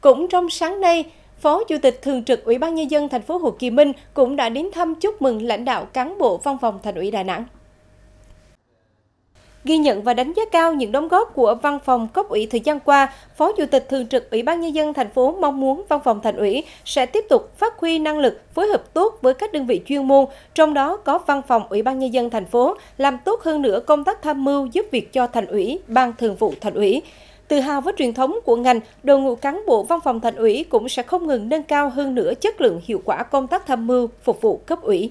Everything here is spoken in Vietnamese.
Cũng trong sáng nay, Phó Chủ tịch Thường trực Ủy ban Nhân dân thành phố Hồ Chí Minh cũng đã đến thăm chúc mừng lãnh đạo cán bộ văn phòng thành ủy Đà Nẵng. Ghi nhận và đánh giá cao những đóng góp của văn phòng cấp ủy thời gian qua, Phó Chủ tịch Thường trực Ủy ban Nhân dân thành phố mong muốn văn phòng thành ủy sẽ tiếp tục phát huy năng lực phối hợp tốt với các đơn vị chuyên môn, trong đó có văn phòng Ủy ban Nhân dân thành phố, làm tốt hơn nữa công tác tham mưu giúp việc cho thành ủy, ban thường vụ thành ủy. Tự hào với truyền thống của ngành, đội ngũ cán bộ văn phòng thành ủy cũng sẽ không ngừng nâng cao hơn nữa chất lượng hiệu quả công tác tham mưu, phục vụ cấp ủy.